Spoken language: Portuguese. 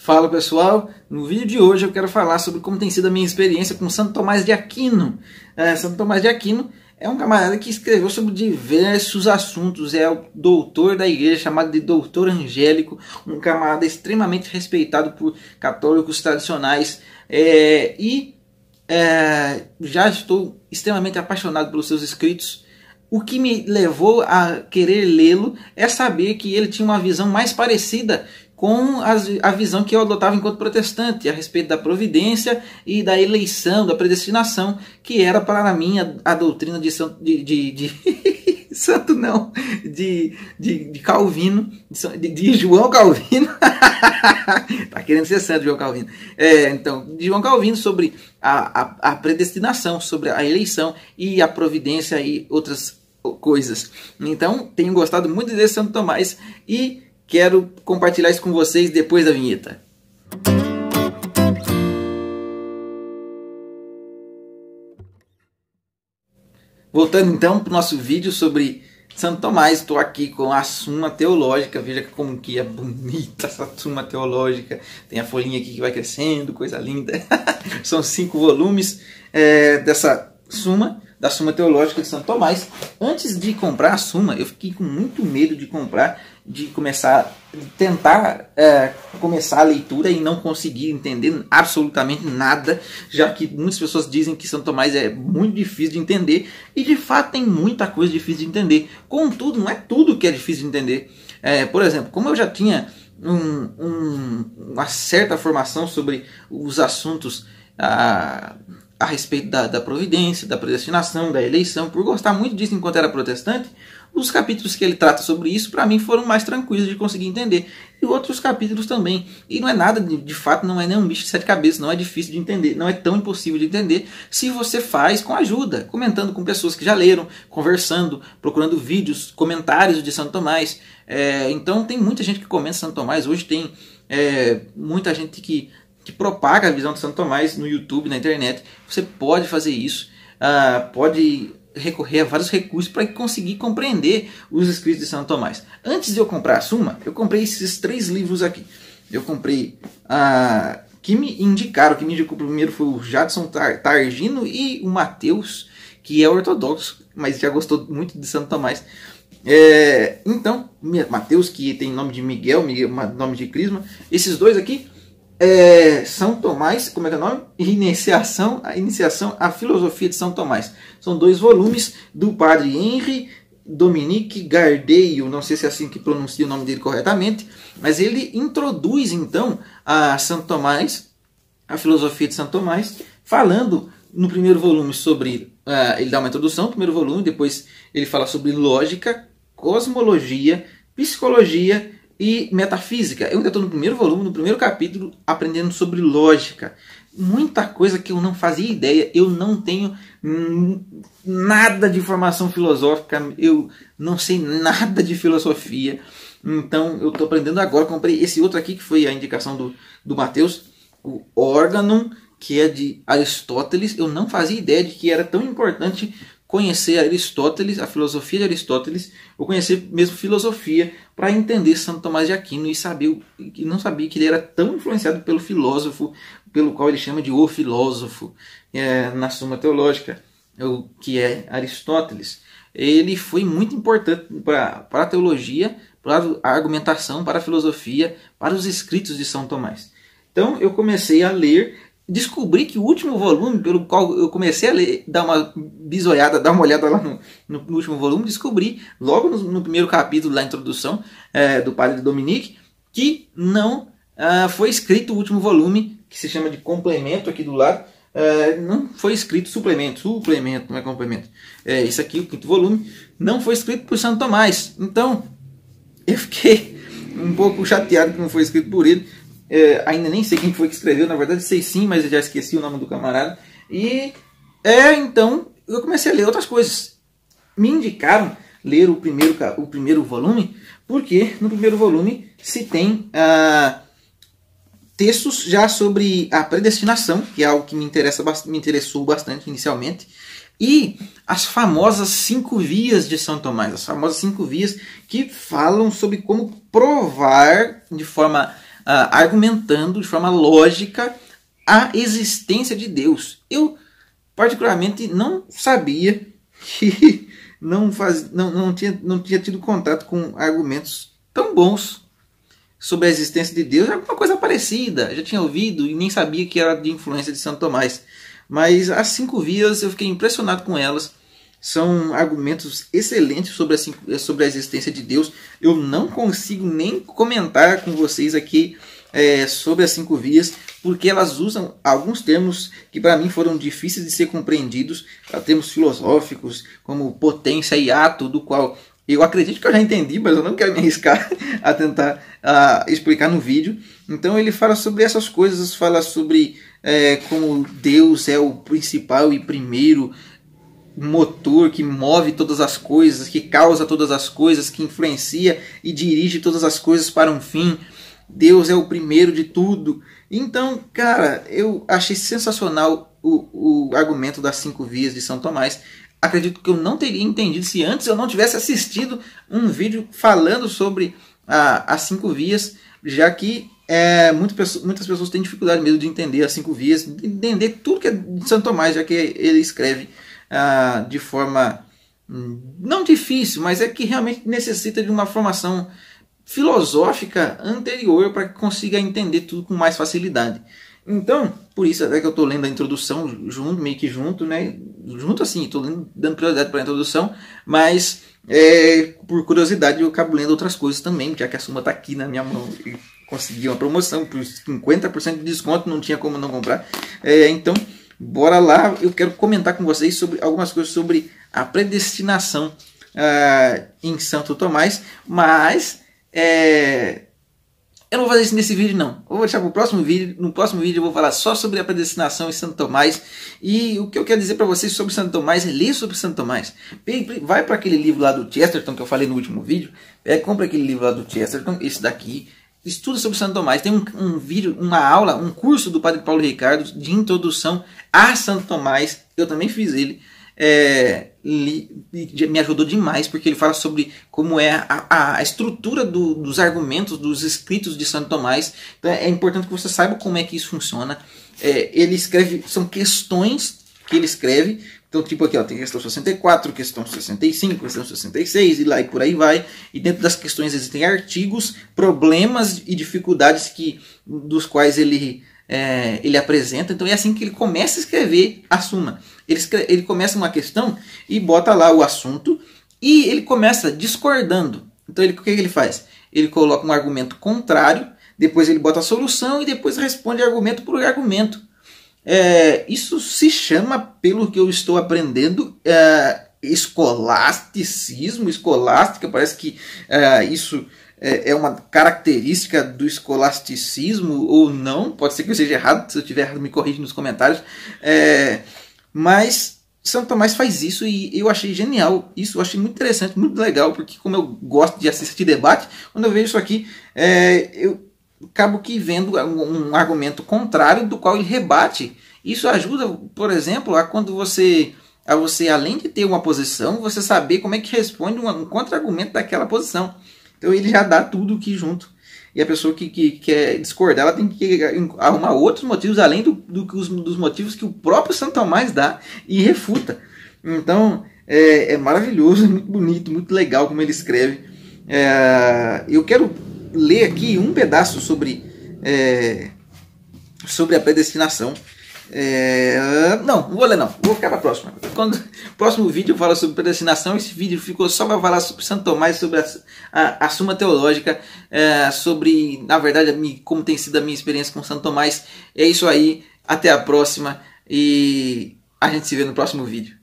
Fala pessoal, no vídeo de hoje eu quero falar sobre como tem sido a minha experiência com Santo Tomás de Aquino. É, Santo Tomás de Aquino é um camarada que escreveu sobre diversos assuntos, é o doutor da igreja, chamado de Doutor Angélico, um camarada extremamente respeitado por católicos tradicionais é, e é, já estou extremamente apaixonado pelos seus escritos. O que me levou a querer lê-lo é saber que ele tinha uma visão mais parecida com a visão que eu adotava enquanto protestante a respeito da providência e da eleição, da predestinação, que era para mim a, a doutrina de, de, de, de Santo não, de, de, de Calvino, de, de João Calvino, tá querendo ser santo João Calvino, é, então, de João Calvino sobre a, a, a predestinação, sobre a eleição e a providência e outras coisas. Então, tenho gostado muito desse Santo Tomás e Quero compartilhar isso com vocês depois da vinheta. Voltando então para o nosso vídeo sobre Santo Tomás, estou aqui com a Suma Teológica, veja como que é bonita essa Suma Teológica, tem a folhinha aqui que vai crescendo, coisa linda. São cinco volumes é, dessa Suma, da Suma Teológica de Santo Tomás. Antes de comprar a Suma, eu fiquei com muito medo de comprar de começar tentar é, começar a leitura e não conseguir entender absolutamente nada, já que muitas pessoas dizem que São Tomás é muito difícil de entender e de fato tem muita coisa difícil de entender. Contudo, não é tudo que é difícil de entender. É, por exemplo, como eu já tinha um, um, uma certa formação sobre os assuntos a, a respeito da, da providência, da predestinação, da eleição, por gostar muito disso enquanto era protestante os capítulos que ele trata sobre isso, para mim, foram mais tranquilos de conseguir entender. E outros capítulos também. E não é nada, de, de fato, não é nenhum bicho de sete cabeças, não é difícil de entender, não é tão impossível de entender se você faz com ajuda, comentando com pessoas que já leram, conversando, procurando vídeos, comentários de Santo Tomás. É, então, tem muita gente que comenta Santo Tomás, hoje tem é, muita gente que, que propaga a visão de Santo Tomás no YouTube, na internet. Você pode fazer isso. Uh, pode recorrer a vários recursos para conseguir compreender os escritos de Santo Tomás. Antes de eu comprar a Suma, eu comprei esses três livros aqui. Eu comprei a que me indicaram, que me indicou primeiro foi o Jadson Targino e o Mateus, que é ortodoxo, mas já gostou muito de Santo Tomás. É, então, Mateus, que tem nome de Miguel, Miguel nome de Crisma, esses dois aqui é, São Tomás, como é que é o nome? Iniciação, a Iniciação à Filosofia de São Tomás. São dois volumes do padre Henry Dominique Gardeio, não sei se é assim que pronuncia o nome dele corretamente, mas ele introduz então a São Tomás, a filosofia de São Tomás, falando no primeiro volume sobre. Uh, ele dá uma introdução, no primeiro volume, depois ele fala sobre lógica, cosmologia, psicologia e metafísica. Eu ainda estou no primeiro volume, no primeiro capítulo, aprendendo sobre lógica. Muita coisa que eu não fazia ideia, eu não tenho nada de formação filosófica, eu não sei nada de filosofia. Então eu estou aprendendo agora. Comprei esse outro aqui que foi a indicação do, do Matheus, o Organon, que é de Aristóteles. Eu não fazia ideia de que era tão importante conhecer Aristóteles, a filosofia de Aristóteles, ou conhecer mesmo filosofia para entender Santo Tomás de Aquino e saber que não sabia que ele era tão influenciado pelo filósofo, pelo qual ele chama de o filósofo é, na Suma Teológica, o que é Aristóteles. Ele foi muito importante para a teologia, para a argumentação, para a filosofia, para os escritos de São Tomás. Então eu comecei a ler descobri que o último volume, pelo qual eu comecei a ler, dar uma bisoiada, dar uma olhada lá no, no, último volume, descobri, logo no, no primeiro capítulo da introdução é, do Padre Dominique, que não ah, foi escrito o último volume, que se chama de complemento aqui do lado, é, não foi escrito suplemento, suplemento, não é complemento. É, isso aqui, o quinto volume, não foi escrito por Santo Tomás. Então, eu fiquei um pouco chateado que não foi escrito por ele, é, ainda nem sei quem foi que escreveu, na verdade sei sim, mas eu já esqueci o nome do camarada. E é então eu comecei a ler outras coisas. Me indicaram ler o primeiro, o primeiro volume, porque no primeiro volume se tem ah, textos já sobre a predestinação, que é algo que me, interessa, me interessou bastante inicialmente, e as famosas cinco vias de São Tomás, as famosas cinco vias que falam sobre como provar de forma ah, argumentando de forma lógica a existência de Deus. Eu, particularmente, não sabia que não, faz, não, não, tinha, não tinha tido contato com argumentos tão bons sobre a existência de Deus, alguma coisa parecida. Já tinha ouvido e nem sabia que era de influência de Santo Tomás. Mas as assim cinco vias eu fiquei impressionado com elas são argumentos excelentes sobre a, sobre a existência de Deus. Eu não consigo nem comentar com vocês aqui é, sobre as cinco vias, porque elas usam alguns termos que para mim foram difíceis de ser compreendidos, termos filosóficos, como potência e ato, do qual eu acredito que eu já entendi, mas eu não quero me arriscar a tentar a explicar no vídeo. Então ele fala sobre essas coisas, fala sobre é, como Deus é o principal e primeiro motor que move todas as coisas, que causa todas as coisas, que influencia e dirige todas as coisas para um fim. Deus é o primeiro de tudo. Então, cara, eu achei sensacional o, o argumento das cinco vias de São Tomás. Acredito que eu não teria entendido se antes eu não tivesse assistido um vídeo falando sobre a, as cinco vias, já que é, muitas, muitas pessoas têm dificuldade mesmo de entender as cinco vias, de entender tudo que é de São Tomás, já que ele escreve ah, de forma hum, não difícil, mas é que realmente necessita de uma formação filosófica anterior para que consiga entender tudo com mais facilidade. Então, por isso até que eu estou lendo a introdução junto, meio que junto, né? Junto assim, estou dando prioridade para a introdução, mas é, por curiosidade eu acabo lendo outras coisas também, já que a suma está aqui na minha mão e consegui uma promoção por 50% de desconto, não tinha como não comprar. É, então, Bora lá, eu quero comentar com vocês sobre algumas coisas sobre a predestinação uh, em Santo Tomás, mas é, eu não vou fazer isso nesse vídeo não. Eu vou deixar para o próximo vídeo. No próximo vídeo eu vou falar só sobre a predestinação em Santo Tomás e o que eu quero dizer para vocês sobre Santo Tomás é ler sobre Santo Tomás. Vai para aquele livro lá do Chesterton que eu falei no último vídeo. É, compra aquele livro lá do Chesterton, esse daqui Estuda sobre Santo Tomás. Tem um, um vídeo, uma aula, um curso do Padre Paulo Ricardo de introdução a Santo Tomás. Eu também fiz ele. É, li, me ajudou demais, porque ele fala sobre como é a, a estrutura do, dos argumentos, dos escritos de Santo Tomás. Então é importante que você saiba como é que isso funciona. É, ele escreve, são questões que ele escreve. Então, tipo aqui, ó, tem questão 64, questão 65, questão 66 e lá e por aí vai. E dentro das questões existem artigos, problemas e dificuldades que dos quais ele é, ele apresenta. Então é assim que ele começa a escrever a suma. Ele, escreve, ele começa uma questão e bota lá o assunto e ele começa discordando. Então ele, o que ele faz? Ele coloca um argumento contrário, depois ele bota a solução e depois responde argumento por argumento. É, isso se chama, pelo que eu estou aprendendo, é, escolasticismo, escolástica, parece que é, isso é, é, uma característica do escolasticismo ou não, pode ser que eu esteja errado, se eu estiver errado me corrija nos comentários, é, mas Santo Tomás faz isso e eu achei genial isso, eu achei muito interessante, muito legal, porque como eu gosto de assistir debate, quando eu vejo isso aqui, é, eu acabo que vendo um argumento contrário do qual ele rebate. Isso ajuda, por exemplo, a quando você a você além de ter uma posição, você saber como é que responde um, contra-argumento daquela posição. Então ele já dá tudo aqui junto. E a pessoa que, que quer discordar, ela tem que arrumar outros motivos além do, do dos, dos motivos que o próprio Santo Tomás dá e refuta. Então é, é maravilhoso, muito bonito, muito legal como ele escreve. É, eu quero ler aqui um pedaço sobre, é, sobre a predestinação. É, não, não vou ler não. Vou ficar para a próxima. Quando próximo vídeo fala sobre predestinação, esse vídeo ficou só para falar sobre Santo Tomás, sobre a, a, a Suma Teológica, é, sobre, na verdade, como tem sido a minha experiência com Santo Tomás. É isso aí. Até a próxima e a gente se vê no próximo vídeo.